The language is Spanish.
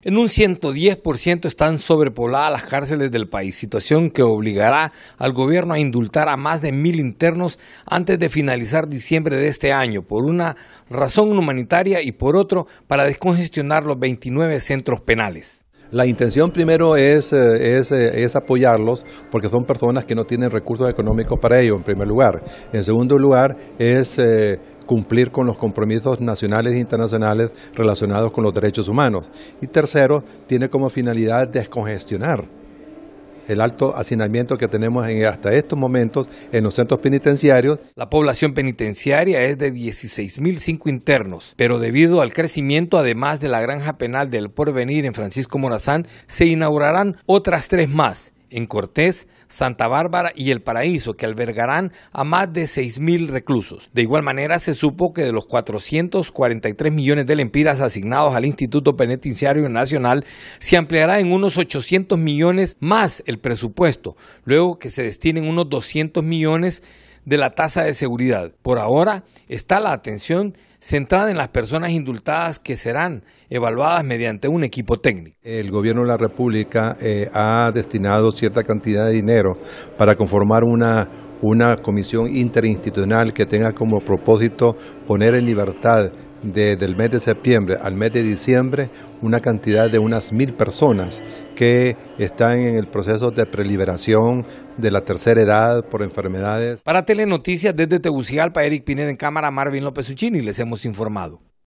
En un 110% están sobrepobladas las cárceles del país, situación que obligará al gobierno a indultar a más de mil internos antes de finalizar diciembre de este año, por una razón humanitaria y por otro para descongestionar los 29 centros penales. La intención primero es, eh, eh, es, apoyarlos porque son personas que no tienen recursos económicos para ello, en primer lugar. En segundo lugar, es eh, cumplir con los compromisos nacionales e internacionales relacionados con los derechos humanos. Y tercero, tiene como finalidad descongestionar el alto hacinamiento que tenemos hasta estos momentos en los centros penitenciarios. La población penitenciaria es de 16.005 internos, pero debido al crecimiento, además de la granja penal del Porvenir en Francisco Morazán, se inaugurarán otras tres más en Cortés, Santa Bárbara y El Paraíso, que albergarán a más de 6.000 reclusos. De igual manera, se supo que de los 443 millones de lempiras asignados al Instituto Penitenciario Nacional, se ampliará en unos 800 millones más el presupuesto, luego que se destinen unos 200 millones de la tasa de seguridad. Por ahora está la atención centrada en las personas indultadas que serán evaluadas mediante un equipo técnico. El gobierno de la República eh, ha destinado cierta cantidad de dinero para conformar una, una comisión interinstitucional que tenga como propósito poner en libertad desde del mes de septiembre al mes de diciembre una cantidad de unas mil personas que están en el proceso de preliberación de la tercera edad por enfermedades. Para Telenoticias desde Tegucigalpa, Eric Pineda en cámara, Marvin López Uchini, les hemos informado.